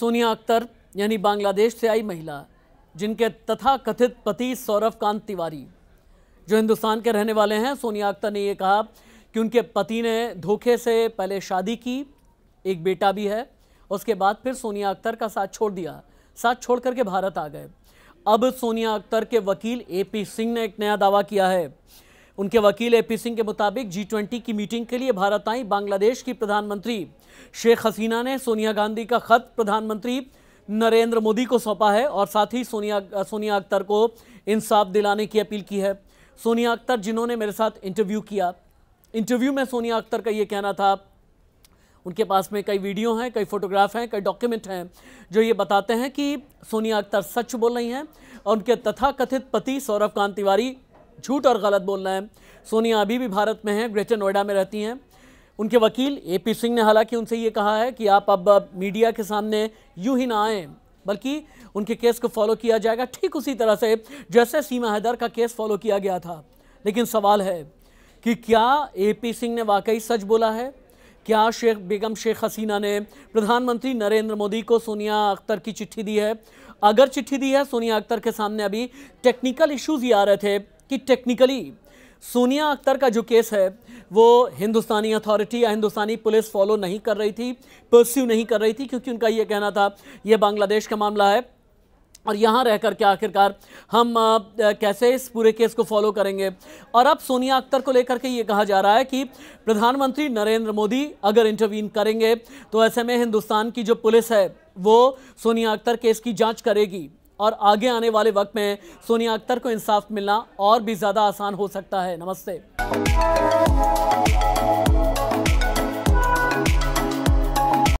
सोनिया अख्तर यानी बांग्लादेश से आई महिला जिनके तथा कथित पति सौरभ कांत तिवारी जो हिंदुस्तान के रहने वाले हैं सोनिया अख्तर ने यह कहा कि उनके पति ने धोखे से पहले शादी की एक बेटा भी है उसके बाद फिर सोनिया अख्तर का साथ छोड़ दिया साथ छोड़ करके भारत आ गए अब सोनिया अख्तर के वकील ए पी सिंह ने एक नया दावा किया है उनके वकील ए पी सिंह के मुताबिक जी ट्वेंटी की मीटिंग के लिए भारत आई बांग्लादेश की प्रधानमंत्री शेख हसीना ने सोनिया गांधी का खत प्रधानमंत्री नरेंद्र मोदी को सौंपा है और साथ ही सोनिया सोनिया अख्तर को इंसाफ दिलाने की अपील की है सोनिया अख्तर जिन्होंने मेरे साथ इंटरव्यू किया इंटरव्यू में सोनिया अख्तर का ये कहना था उनके पास में कई वीडियो हैं कई फ़ोटोग्राफ हैं कई डॉक्यूमेंट हैं जो ये बताते हैं कि सोनिया अख्तर सच बोल रही हैं और उनके तथाकथित पति सौरभ कांत तिवारी झूठ और गलत बोलना है सोनिया अभी भी भारत में हैं ग्रेटर नोएडा में रहती हैं उनके वकील ए पी सिंह ने हालांकि उनसे ये कहा है कि आप अब मीडिया के सामने यूं ही ना आएँ बल्कि उनके केस को फॉलो किया जाएगा ठीक उसी तरह से जैसे सीमा हैदर का केस फॉलो किया गया था लेकिन सवाल है कि क्या ए पी सिंह ने वाकई सच बोला है क्या शेख बेगम शेख हसीना ने प्रधानमंत्री नरेंद्र मोदी को सोनिया अख्तर की चिट्ठी दी है अगर चिट्ठी दी है सोनिया अख्तर के सामने अभी टेक्निकल इश्यूज ही आ रहे थे कि टेक्निकली सोनिया अख्तर का जो केस है वो हिंदुस्तानी अथॉरिटी या हिंदुस्तानी पुलिस फॉलो नहीं कर रही थी परस्यू नहीं कर रही थी क्योंकि उनका ये कहना था ये बांग्लादेश का मामला है और यहाँ रह कर के आखिरकार हम आ, कैसे इस पूरे केस को फॉलो करेंगे और अब सोनिया अख्तर को लेकर के ये कहा जा रहा है कि प्रधानमंत्री नरेंद्र मोदी अगर इंटरवीन करेंगे तो ऐसे में हिंदुस्तान की जो पुलिस है वो सोनिया अख्तर केस की जांच करेगी और आगे आने वाले वक्त में सोनिया अख्तर को इंसाफ मिलना और भी ज़्यादा आसान हो सकता है नमस्ते